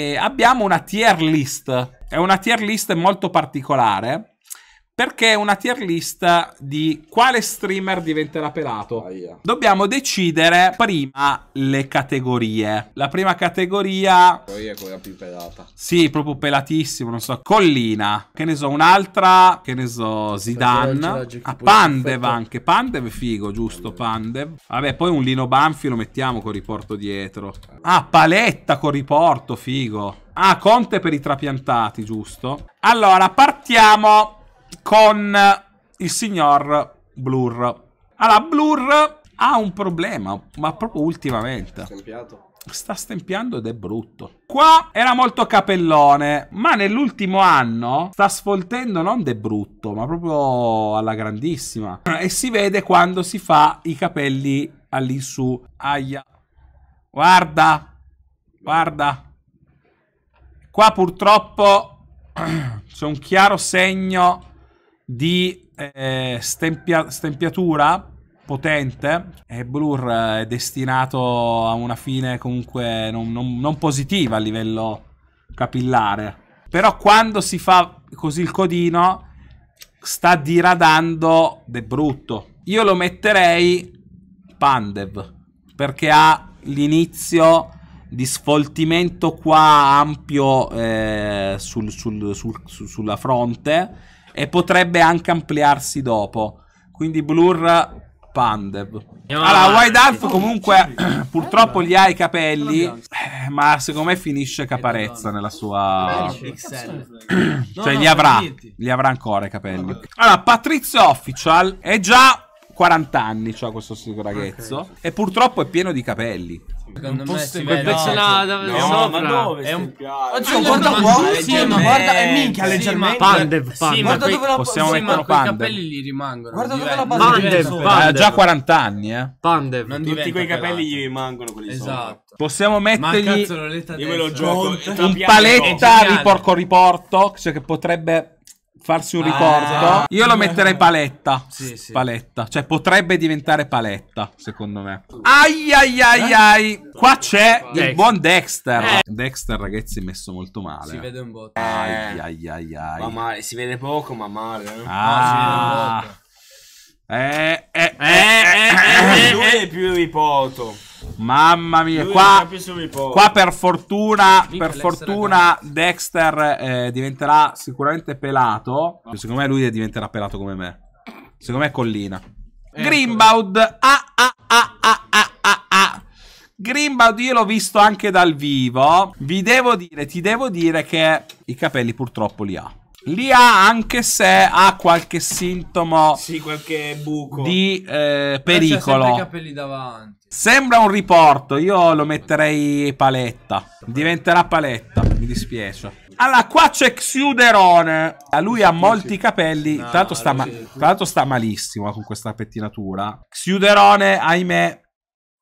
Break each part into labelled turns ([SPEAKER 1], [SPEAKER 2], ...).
[SPEAKER 1] eh, abbiamo una tier list. È una tier list molto particolare perché è una tier list di quale streamer diventerà pelato. Dobbiamo decidere prima le categorie. La prima categoria... Poi è quella più pelata. Sì, proprio pelatissimo, non so. Collina. Che ne so, un'altra... Che ne so, Zidane. Ah, Pandev anche. Pandev è figo, giusto, Pandev. Vabbè, poi un Lino Banfi lo mettiamo con riporto dietro. Ah, Paletta con riporto, figo. Ah, Conte per i trapiantati, giusto? Allora, partiamo con il signor Blur. Allora, Blur ha un problema, ma proprio ultimamente. Stempiato. Sta stempiando ed è brutto. Qua era molto capellone, ma nell'ultimo anno sta sfoltendo non de brutto, ma proprio alla grandissima. E si vede quando si fa i capelli all'insù. Aia. Guarda. Guarda. Qua purtroppo c'è un chiaro segno di eh, stempia stempiatura potente e Blur è destinato a una fine comunque non, non, non positiva a livello capillare. Però quando si fa così il codino sta diradando del brutto. Io lo metterei Pandev perché ha l'inizio di sfoltimento qua ampio eh, sul, sul, sul, sulla fronte e potrebbe anche ampliarsi dopo. Quindi Blur Pandev. Allora, White Alf comunque purtroppo gli ha i capelli, eh, ma secondo me finisce caparezza nella sua... Eh, cioè li avrà, li avrà ancora i capelli. Allora, Patrizio Official è già 40 anni, c'ha cioè questo ragazzo, e purtroppo è pieno di capelli. Secondo un me si vede no, no, no, ma dove è un Oddio, guarda wow, eh, sì, ma guarda e minchia leggermente Pandev, Pandev. Guarda dove la possiamo mettere i capelli lì rimangono. Guarda dove la Pandev, ha già 40 anni, eh. Pandev, tutti quei capelli gli rimangono quelli Esatto. Possiamo mettergli Io me lo gioco un paletta di porco riporto, cioè che potrebbe farsi un ricordo. Ah, io lo metterei paletta. Sì, sì. Paletta. Cioè, potrebbe diventare paletta, secondo me. Eh. Ai ai ai eh? ai. Qua c'è il buon Dexter. Eh. Dexter, ragazzi, è messo molto male. Si vede un botto. Ai eh. ai ai ai. Ma male. Si vede poco, ma male. Eh? Ah. No, si vede ah. un botto. Eh, eh, eh, eh, eh, eh, eh, eh, eh, eh, eh, eh, eh, Mamma mia, qua, qua, per fortuna, per fortuna Dexter eh, diventerà sicuramente pelato. Secondo me lui diventerà pelato come me. Secondo me è collina. Eh, Grimbaud, ah ah ah ah ah ah ah. Grimbaud io l'ho visto anche dal vivo. Vi devo dire, ti devo dire che i capelli purtroppo li ha. Li ha anche se ha qualche sintomo sì, qualche buco. di eh, pericolo. i capelli davanti. Sembra un riporto, io lo metterei paletta. Diventerà paletta, mi dispiace. Allora, qua c'è Xiuderone. Lui ha molti capelli. No, tra, l'altro sta, ma sta, malissimo eh, con questa pettinatura. Xiuderone, ahimè,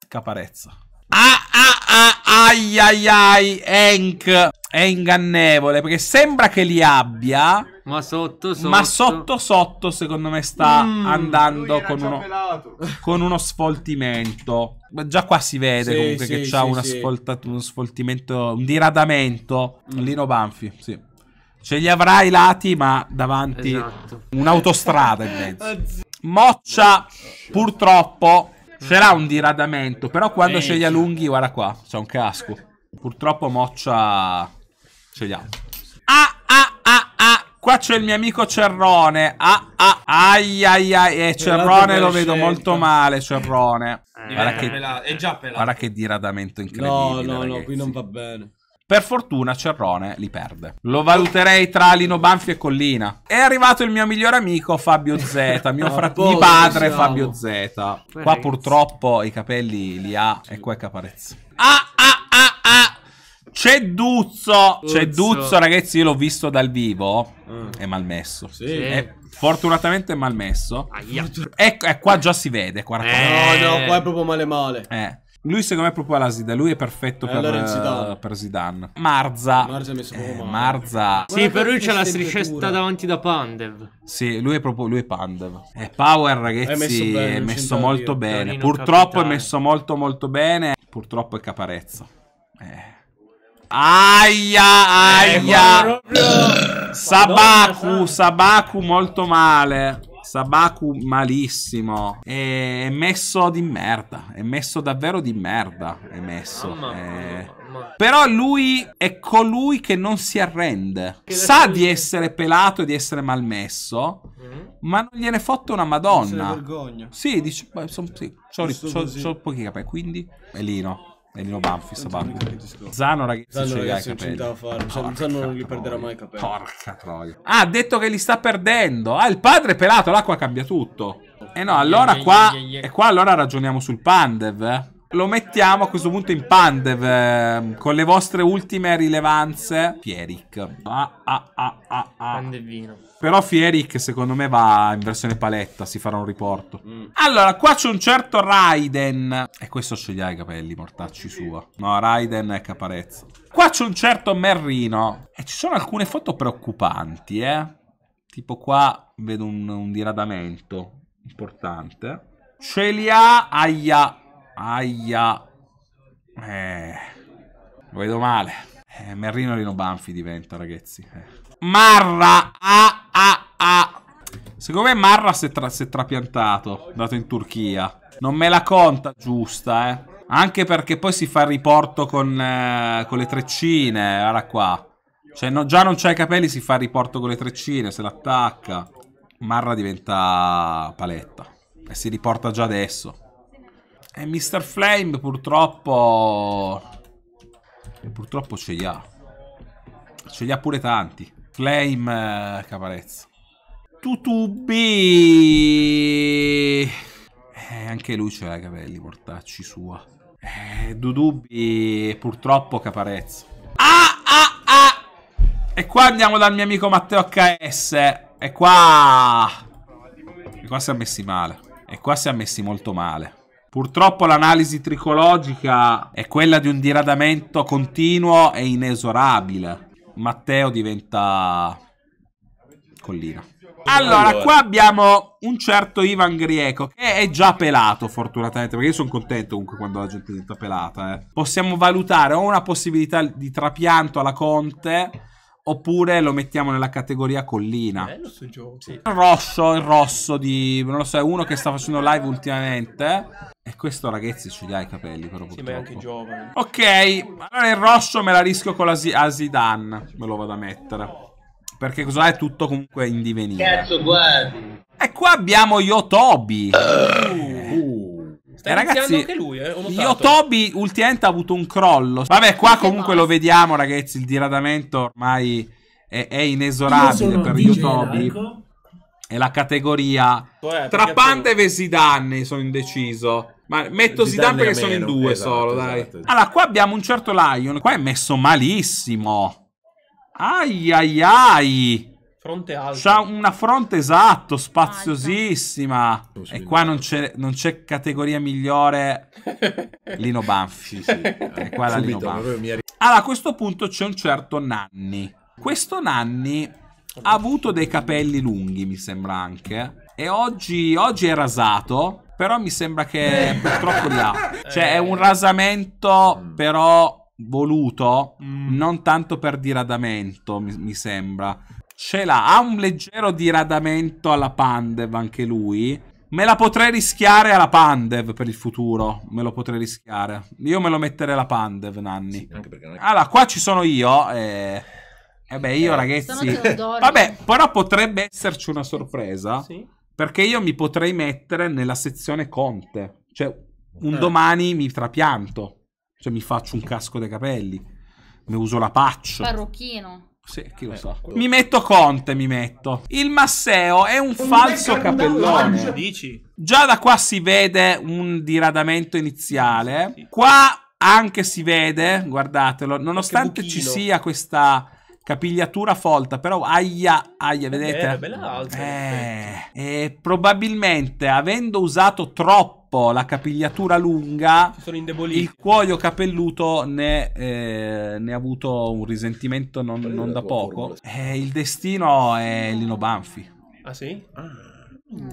[SPEAKER 1] caparezza. Ah, ah, ah, ai, ai, ai, Hank è ingannevole perché sembra che li abbia. Ma sotto sotto, ma sotto, sotto secondo me sta mm, andando con uno, con uno, sfoltimento. Ma già qua si vede sì, comunque sì, che sì, c'ha una uno sfoltimento, un diradamento. Mm. Lino Banfi, sì. Ce li avrà i lati, ma davanti esatto. un'autostrada in mezzo. Ah, Moccia, purtroppo, ce l'ha un diradamento, però quando eh, ce li allunghi, guarda qua, c'è un casco. Purtroppo Moccia Scegliamo. Ah, ah, ah, ah. Qua c'è il mio amico Cerrone. Ah, ah, ah. ai, ai, ai. Eh, Cerrone lo vedo scelta. molto male, Cerrone. Eh, guarda, che, è già pelato. guarda che diradamento incredibile. No, no, ragazzi. no, qui non va bene. Per fortuna Cerrone li perde. Lo valuterei tra Lino Banfi e Collina. È arrivato il mio migliore amico Fabio Z, mio, ah, fratello, mio padre Fabio Z. Qua purtroppo i capelli li ha e qua è Caparezza. Ah, ah, c'è Duzzo. Duzzo. C'è Duzzo, ragazzi. Io l'ho visto dal vivo. Mm. È malmesso. Sì. È, fortunatamente è malmesso. Aia. E, ecco, e eh, qua già si vede. Guarda, eh. No, no, qua è proprio male male. Eh. Lui secondo me è proprio alla Zidane, lui è perfetto eh, per, allora Zidane. Eh, per Zidane. Marza. Marza è messo eh, male. Marza. Sì, per lui c'è la striscetta davanti da Pandev. Sì, lui è proprio lui è Pandev. E Power ragazzi è messo, bene, è messo molto io. bene. Purtroppo capitale. è messo molto molto bene. Purtroppo è caparezza. Eh Aia, aia. Eh, Sabaku, Sabaku molto male. Sabaku malissimo. È messo di merda. È messo davvero di merda. È messo. È... Eh, però lui è colui che non si arrende. Sa di essere pelato e di essere malmesso. Mm-hmm. Ma non gliene fotte una madonna. Si vergogna. Sì, dice. sì, ho pochi capelli. Quindi. Melino. E Nino Banfi sta banco. Zano ragazzi, Zano, ce ragazzi, ragazzi non Zano non li perderà mai i capelli. Porca troia. Ah, ha detto che li sta perdendo. Ah, il padre è pelato, l'acqua cambia tutto. Eh no, allora qua... E qua allora ragioniamo sul Pandev, eh. Lo mettiamo a questo punto in Pandev eh, con le vostre ultime rilevanze. Fieric. Ah, ah, ah, ah, ah. Però Fieric secondo me va in versione paletta, si farà un riporto. Mm. Allora, qua c'è un certo Raiden. E questo sceglie i capelli, mortacci sua. No, Raiden è caparezza. Qua c'è un certo Merrino. E ci sono alcune foto preoccupanti, eh. Tipo qua vedo un, un diradamento importante. Ce li ha Aia Aia. Eh, lo vedo male. Eh, Merrino Rino Banfi diventa, ragazzi. Eh. Marra! Ah, ah, ah. Secondo me Marra si è, tra si è trapiantato, dato in Turchia. Non me la conta giusta, eh. Anche perché poi si fa il riporto con, eh, con le treccine, guarda qua. Cioè, no, già non c'ha i capelli, si fa il riporto con le treccine, se l'attacca. Marra diventa paletta. E si riporta già adesso. E eh, Mr. Flame purtroppo... E purtroppo ce li ha. Ce li ha pure tanti. Flame eh, Caparezza. Tutubi! Eh, anche lui c'ha i capelli, portacci sua. Eh, Dudubi purtroppo Caparezza. Ah, ah, ah! E qua andiamo dal mio amico Matteo HS. E qua... E qua si è messi male. E qua si è messi molto male. Purtroppo l'analisi tricologica è quella di un diradamento continuo e inesorabile. Matteo diventa collina. Allora, qua abbiamo un certo Ivan Grieco che è già pelato fortunatamente, perché io sono contento comunque quando la gente diventa pelata. Eh. Possiamo valutare o una possibilità di trapianto alla Conte Oppure lo mettiamo nella categoria collina. Bello sto gioco. Sì. Il rosso, il rosso di... non lo so, è uno che sta facendo live ultimamente. E questo ragazzi ce li ha i capelli però Sì, ma è anche giovane. Ok, allora il rosso me la rischio con la Zidane. Me lo vado a mettere. Perché cos'è? È tutto comunque in divenire. Cazzo, guardi. E qua abbiamo Yotobi. Uh.
[SPEAKER 2] Eh, Sta ragazzi, anche
[SPEAKER 1] lui, eh, io Toby ultimamente ha avuto un crollo. Vabbè, qua comunque lo vediamo, ragazzi, il diradamento ormai è, è inesorabile per Yotobi. È la categoria Beh, cioè, tra Pandev e Zidane sono indeciso. Ma metto Zidane, Zidane perché sono in due esatto, solo, dai. Esatto, esatto. Allora, qua abbiamo un certo Lion. Qua è messo malissimo. Ai ai ai. Fronte alto. C'ha una fronte, esatto, spaziosissima. Alta. E qua non c'è, categoria migliore Lino Banfi. Sì, sì. E qua la Lino Banfi. Allora, a questo punto c'è un certo Nanni. Questo Nanni ha avuto dei capelli lunghi, mi sembra anche. E oggi, oggi è rasato. Però mi sembra che purtroppo li ha. Cioè, è un eh. rasamento, mm. però voluto, mm. non tanto per diradamento, mi, mi, sembra, Ce l'ha, ha un leggero diradamento alla Pandev anche lui. Me la potrei rischiare alla Pandev per il futuro. Me lo potrei rischiare. Io me lo metterei alla Pandev, Nanni. Sì, è... Allora, qua ci sono io. E... Eh, eh beh, io eh, ragazzi... Vabbè, però potrebbe esserci una sorpresa. Sì. Perché io mi potrei mettere nella sezione Conte. Cioè, un eh. domani mi trapianto. Cioè, mi faccio un casco dei capelli. Mi uso la patch. Parrucchino. Sì, chi lo eh, sa. So. Mi metto Conte, mi metto. Il Masseo è un falso capellone. Dici? Già da qua si vede un diradamento iniziale. Qua anche si vede, guardatelo, nonostante ci sia questa Capigliatura folta, però aia, aia, eh, vedete? Eh, bella alta. Eh, eh, probabilmente avendo usato troppo la capigliatura lunga, il cuoio capelluto ne, eh, ne, ha avuto un risentimento non, non da poco. Eh, il destino è Lino Banfi. Ah sì? Ah.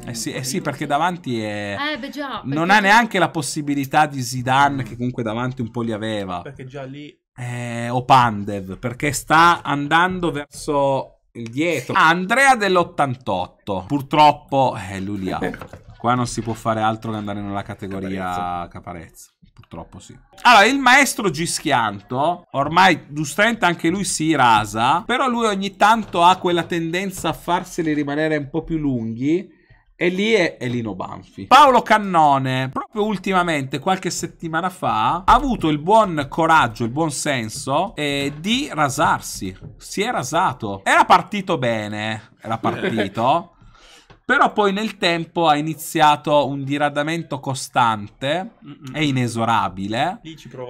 [SPEAKER 1] Eh sì, eh sì, perché davanti è... Eh, beh, già, perché... Non ha neanche la possibilità di Zidane, che comunque davanti un po' li aveva. Perché già lì eh, o Pandev perché sta andando verso il dietro. Ah, Andrea dell'88. Purtroppo, eh, lui li ha. Qua non si può fare altro che andare nella categoria Caparezza. Caparezza. Purtroppo sì. Allora, il maestro Gischianto, ormai giustamente anche lui si rasa, però lui ogni tanto ha quella tendenza a farseli rimanere un po' più lunghi e lì è Elino Banfi. Paolo Cannone, proprio ultimamente, qualche settimana fa, ha avuto il buon coraggio, il buon senso eh, di rasarsi. Si è rasato. Era partito bene, era partito. Però poi nel tempo ha iniziato un diradamento costante mm -mm. e inesorabile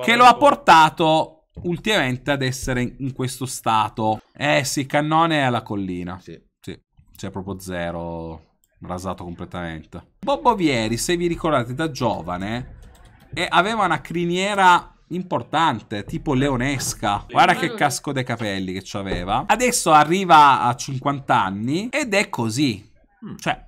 [SPEAKER 1] che lo ha portato ultimamente ad essere in, questo stato. Eh sì, cannone è alla collina. Sì. sì. C'è proprio zero rasato completamente. Bobo Vieri, se vi ricordate da giovane, eh, aveva una criniera importante, tipo leonesca. Guarda che casco dei capelli che c'aveva. Adesso arriva a 50 anni ed è così. Mm. Cioè...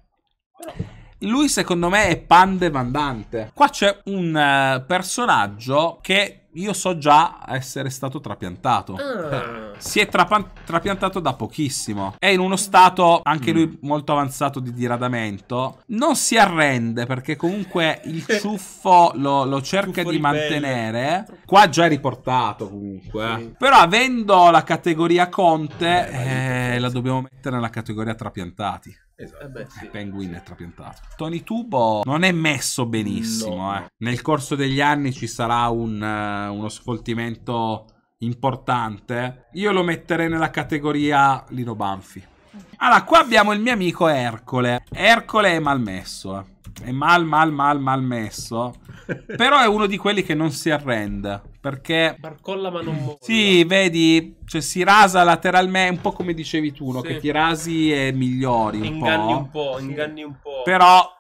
[SPEAKER 1] Lui secondo me è pande mandante. Qua c'è un uh, personaggio che io so già essere stato trapiantato. Ah. Si è tra trapiantato da pochissimo. È in uno stato, anche mm. lui molto avanzato di diradamento. Non si arrende perché comunque il ciuffo lo, lo cerca ciuffo di ribelle. mantenere. Qua già è riportato comunque. Sì. Però avendo la categoria Conte... eh, Esatto. la dobbiamo mettere nella categoria trapiantati. Esatto. Eh beh, sì. Penguin è trapiantato. Tony Tubo non è messo benissimo. No. Eh. Nel corso degli anni ci sarà un, uh, uno sfoltimento importante. Io lo metterei nella categoria Lino Banfi. Mm. Allora, qua abbiamo il mio amico Ercole. Ercole è malmesso. Eh è mal, mal, mal, mal messo. Però è uno di quelli che non si arrende. Perché. Barcolla ma non muore. Sì, vedi, cioè si rasa lateralmente, un po' come dicevi tu, no? Sì. Che ti rasi e migliori. Un inganni po'. un po', inganni un po'. Però.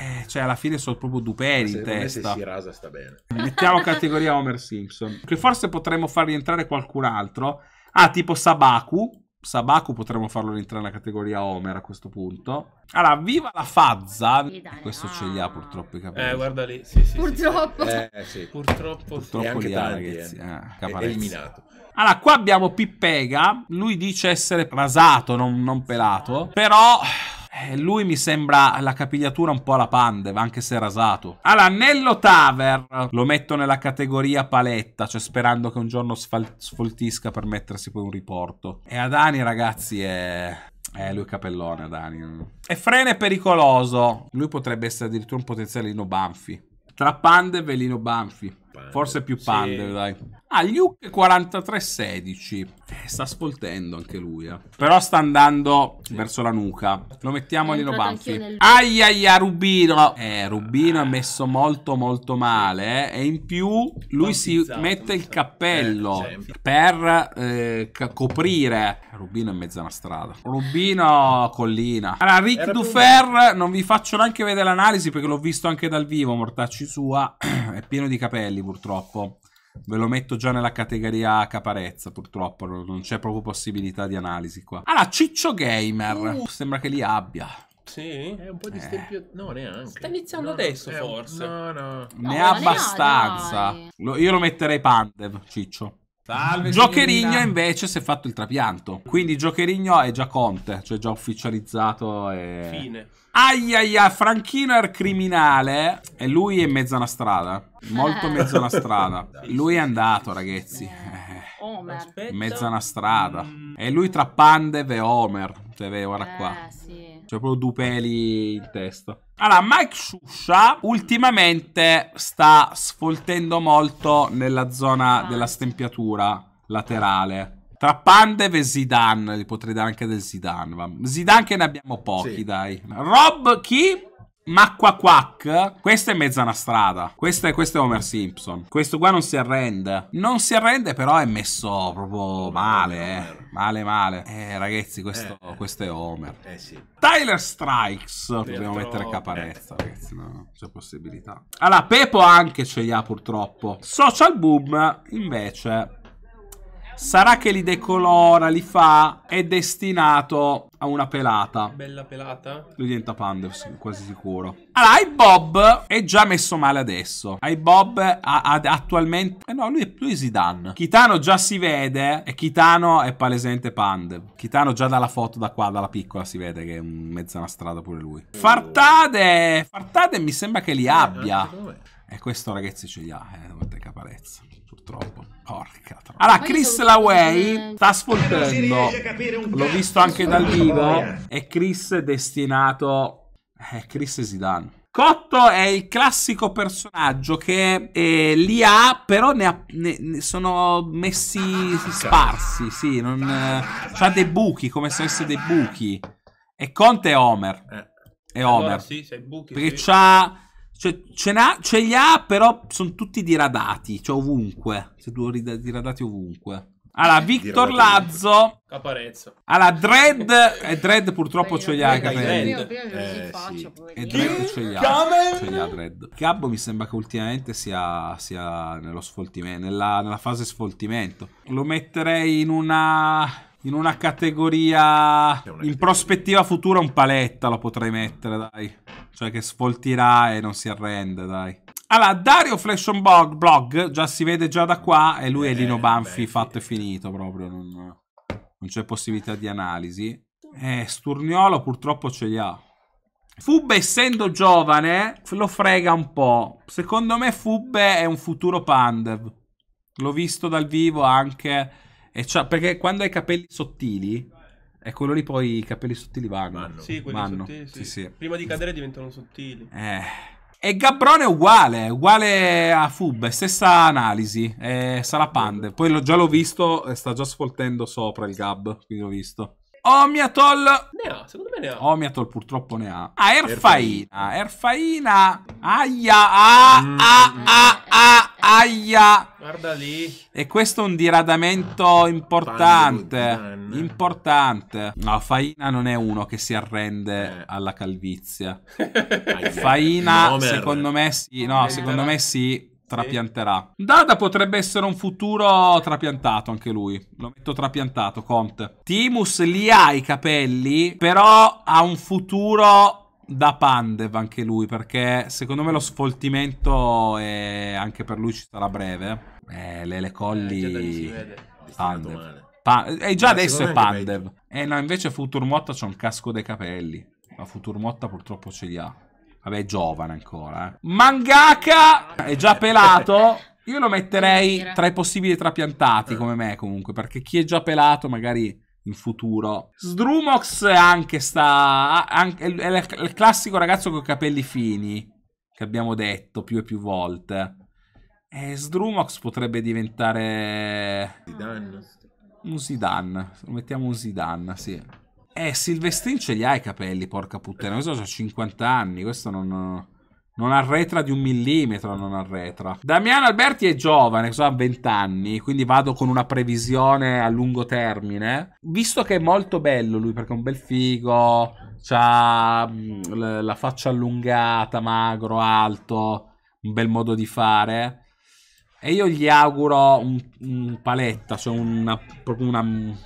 [SPEAKER 1] Eh, cioè, alla fine sono proprio duperi in testa. Se si rasa sta bene. Mettiamo categoria Homer Simpson. Che forse potremmo far rientrare qualcun altro. Ah, tipo Sabaku Sabaku potremmo farlo entrare nella categoria Homer a questo punto. Allora, viva la Fazza! Questo ce li ha purtroppo i capelli. Eh, guarda lì. Sì, sì, purtroppo. Sì, eh, eh, sì. Purtroppo. Purtroppo li ha, eh. ragazzi. Eh. Ah, eliminato. Allora, qua abbiamo Pippega. Lui dice essere rasato, non, non pelato. Però eh, lui mi sembra la capigliatura un po' alla pandev, anche se rasato. Allora, Nello Taver lo metto nella categoria paletta, cioè sperando che un giorno sfoltisca per mettersi poi un riporto. E Adani, ragazzi, è... È lui è capellone, Adani. E Frene è pericoloso. Lui potrebbe essere addirittura un potenziale Lino Banfi. Tra Pandev e Lino Banfi. Panther. Forse più Panther, sì. dai. Ah, Luke 4316. Eh, sta sfoltendo anche lui, eh. Però sta andando sì. verso la nuca. Lo mettiamo lì, lo banfi. Nel... Ai, Rubino. Eh, Rubino ah. è messo molto molto male. Eh. E in più lui si mette il eh, cappello per eh, coprire. Rubino è mezzo una strada. Rubino collina. Allora, Rick Era Dufer, non vi faccio neanche vedere l'analisi perché l'ho visto anche dal vivo, mortacci sua. è pieno di capelli purtroppo. Ve lo metto già nella categoria caparezza, purtroppo. Non c'è proprio possibilità di analisi qua. Allora, ah, Ciccio Gamer. Uh. Sembra che li abbia. Sì? È un po' di eh. stempio... No, neanche. Sta iniziando no, adesso, no, forse. No, no. ne ha abbastanza. Lo, io lo metterei Pandev, Ciccio. Salve, Giocherigno invece si è fatto il trapianto. Quindi Giocherigno è già Conte, cioè già ufficializzato e... Fine. Aia, aia, Franchino è il criminale e lui è in mezzo a una strada. Molto in mezzo a una strada. Lui è andato, ragazzi. Eh. Oh, in mezzo a una strada. Mm. E lui tra Pandev e Homer. Te vedo, guarda eh, qua. Eh, sì cioè proprio due peli in testa. Allora, Mike Shusha ultimamente sta sfoltendo molto nella zona della stempiatura laterale. Tra Pandev e Zidane, li potrei dare anche del Zidane. Zidane che ne abbiamo pochi, sì. dai. Rob chi? Macqua quack. Questa è mezza una strada. Questa è, questo è Homer Simpson. Questo qua non si arrende. Non si arrende, però è messo proprio male. Eh. Male, male. Eh, ragazzi, questo, eh, eh, questo è Homer. Eh sì. Tyler Strikes. Dobbiamo mettere caparezza, ragazzi. No, c'è possibilità. Allora, Pepo anche ce li ha purtroppo. Social Boom, invece, Sarà che li decolora, li fa, è destinato a una pelata. Bella pelata. Lui diventa Panders, quasi sicuro. Allora, i Bob è già messo male adesso. iBob ha, ha, attualmente... Eh no, lui è, lui è Zidane. Kitano già si vede e Kitano è palesemente Pandev. Kitano già dalla foto da qua, dalla piccola, si vede che è in mezzo a una strada pure lui. Fartade! Fartade mi sembra che li eh, abbia. E questo ragazzi ce li ha, eh, dovete caparezza, purtroppo. Porca troia. Allora, Chris Laway sta ascoltando, l'ho visto anche dal vivo, e Chris è destinato... Eh, Chris Zidane. Cotto è il classico personaggio che eh, li ha, però ne, ha, ne, ne sono messi sparsi, sì, non, eh, ha dei buchi, come se avesse dei buchi. E Conte è Homer. Eh. È Homer. Allora, sì, buchi, perché sì. c'ha cioè, ce, n'ha, ce li ha, però sono tutti diradati, cioè ovunque. Se cioè, tu diradati ovunque. Allora, eh, Victor Lazzo. Caparezza. Allora, Dread. E eh, Dread purtroppo ce li ha i capelli. Eh, sì. E Dread ce li ha. Ce li ha Dread. Gabbo mi sembra che ultimamente sia, sia nello sfoltimento, nella, nella fase sfoltimento. Lo metterei in una in una categoria in prospettiva futura un paletta lo potrei mettere dai cioè che sfoltirà e non si arrende, dai. Allora, Dario Flash on blog, blog, già si vede già da qua, e lui eh, è Lino Banfi beh, fatto e finito proprio, non, non c'è possibilità di analisi. Eh, Sturniolo purtroppo ce li ha. Fubbe, essendo giovane, lo frega un po'. Secondo me Fubbe è un futuro Pandev. L'ho visto dal vivo anche. Cioè, perché quando hai i capelli sottili, e quello lì poi i capelli sottili vanno. vanno. Sì, quelli vanno. sottili. Sì. Sì, sì. Prima di cadere diventano sottili. Eh. E Gabrone è uguale, uguale a Fub, stessa analisi, sarà Pande. Poi l'ho, già l'ho visto, eh, sta già sfoltendo sopra il Gab, quindi l'ho visto. Omiatol Ne ha, secondo me ne ha Omiatol purtroppo ne ha Ah, Erfaina Erfaina Aia Ah, mm, ah, mm, mm. ah, ah, ah Aia! Guarda lì. E questo è un diradamento ah, importante. Importante. No, Faina non è uno che si arrende eh. alla calvizia. Faina, Nomer. secondo me sì. No, secondo me sì trapianterà. Dada potrebbe essere un futuro trapiantato anche lui. Lo metto trapiantato, Conte. Timus li ha i capelli, però ha un futuro da Pandev anche lui, perché secondo me lo sfoltimento è... anche per lui ci sarà breve. Eh, Lele Colli... Eh, Pandev. Pa eh, già Ma adesso è Pandev. Eh no, invece Futurmotta c'ha un casco dei capelli. Ma Futurmotta purtroppo ce li ha. Vabbè, è giovane ancora. Eh. Mangaka è già pelato. Io lo metterei tra i possibili trapiantati eh. come me comunque, perché chi è già pelato magari in futuro. Sdrumox anche sta... Anche, è il classico ragazzo con i capelli fini, che abbiamo detto più e più volte. E Sdrumox potrebbe diventare... Zidane. Un Zidane. Mettiamo un Zidane, sì. Eh, Silvestrin ce li ha i capelli, porca puttana. Questo ha 50 anni, questo non... Non arretra di un millimetro, non arretra. Damiano Alberti è giovane, so, ha 20 anni, quindi vado con una previsione a lungo termine. Visto che è molto bello lui, perché è un bel figo, ha mm, la faccia allungata, magro, alto, un bel modo di fare e io gli auguro un, un paletta, cioè una, una,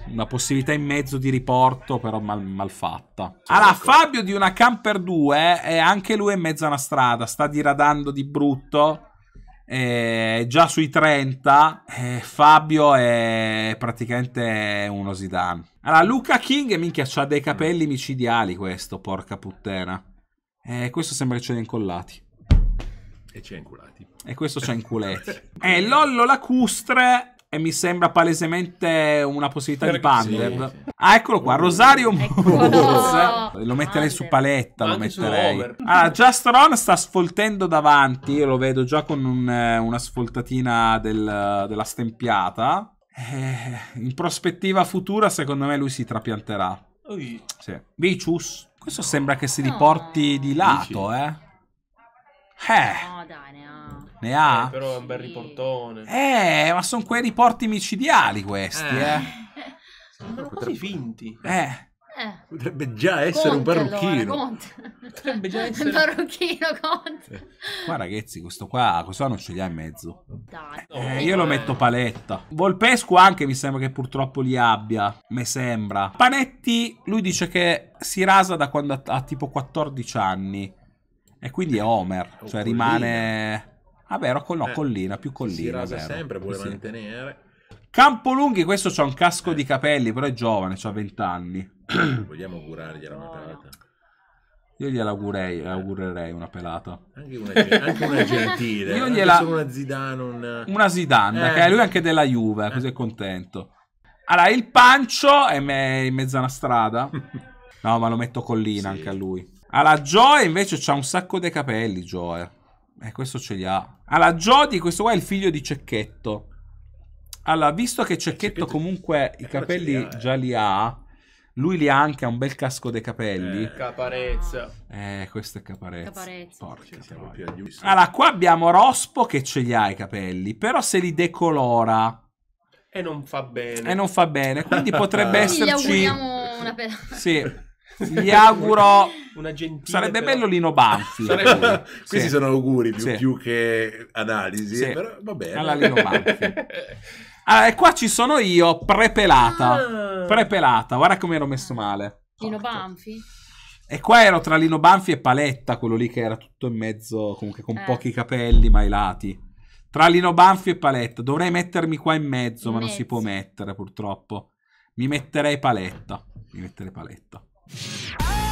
[SPEAKER 1] una, possibilità in mezzo di riporto, però mal, mal fatta. Certo. Allora, Fabio di una Camper 2 è eh, anche lui è in mezzo a una strada, sta diradando di brutto. Eh, già sui 30 eh, Fabio è praticamente uno Zidane allora Luca King minchia ha dei capelli micidiali questo porca puttana eh, questo sembra che ce li incollati e ci ha inculati. E questo ci ha inculati. eh, Lollo Lacustre e mi sembra palesemente una possibilità per... di Pandev. Sì, Ah, eccolo qua, Rosario Eccolo. Lo metterei su paletta, lo metterei. Ah, Just Ron sta sfoltendo davanti, io lo vedo già con un, eh, una sfoltatina del, della stempiata. Eh, in prospettiva futura, secondo me, lui si trapianterà. Ui. Sì. Vicius. Questo sembra che si riporti di lato, eh. Eh. No, dai, ne ha. Ne ha? Eh, però è un bel riportone. Eh, ma sono quei riporti micidiali questi, eh. eh. Sono potrebbe... finti. Eh. Eh. Potrebbe già essere Conte, un parrucchino. Allora, Potrebbe già essere un parrucchino Conte. Eh. Qua ragazzi, questo qua, questo qua non ce li ha in mezzo. Dai, eh, io lo metto paletta. Volpesco anche mi sembra che purtroppo li abbia, mi sembra. Panetti, lui dice che si rasa da quando ha, ha tipo 14 anni. E quindi è Homer, cioè collina. rimane... Vabbè, ah no, eh, collina, più collina. Si rasa vero. sempre, vuole sì. mantenere. Campolunghi, questo c'ha un casco eh. di capelli, però è giovane, c'ha 20 anni. Vogliamo augurargliela una pelata? Io gliela augurei, augurerei una pelata. Anche una, anche una gentile. Io gliela... Anche una Zidane. Una, una Zidane, eh. che è lui anche della Juve, così è eh. contento. Allora, il pancio è me... in mezzo a una strada. No, ma lo metto collina sì. anche a lui. Alla Joe invece c'ha un sacco dei capelli, Joe. eh, questo ce li ha. Alla Joe di questo qua è il figlio di Cecchetto. Allora, visto che Cecchetto, Cecchetto comunque i capelli li ha, eh. già li ha, lui li ha anche, ha un bel casco dei capelli. Eh, caparezza. Eh, questo è caparezza. Caparezza. Porca allora, qua abbiamo Rospo che ce li ha i capelli, però se li decolora... E non fa bene. E non fa bene, quindi potrebbe esserci... Quindi gli auguriamo una pena. Sì. Gli auguro. Una gentile. Sarebbe però. bello Lino Banfi. Sarebbe... Questi sì. sono auguri più, sì. più che analisi. Sì. Però va bene. Alla Lino Banfi. Allora, e qua ci sono io, prepelata. Ah. Prepelata, guarda come ero messo male. Lino Banfi? E qua ero tra Lino Banfi e Paletta, quello lì che era tutto in mezzo, comunque con eh. pochi capelli ma ai lati. Tra Lino Banfi e Paletta. Dovrei mettermi qua in mezzo, in ma mezzo. non si può mettere purtroppo. Mi metterei Paletta. Mi metterei Paletta. Ah!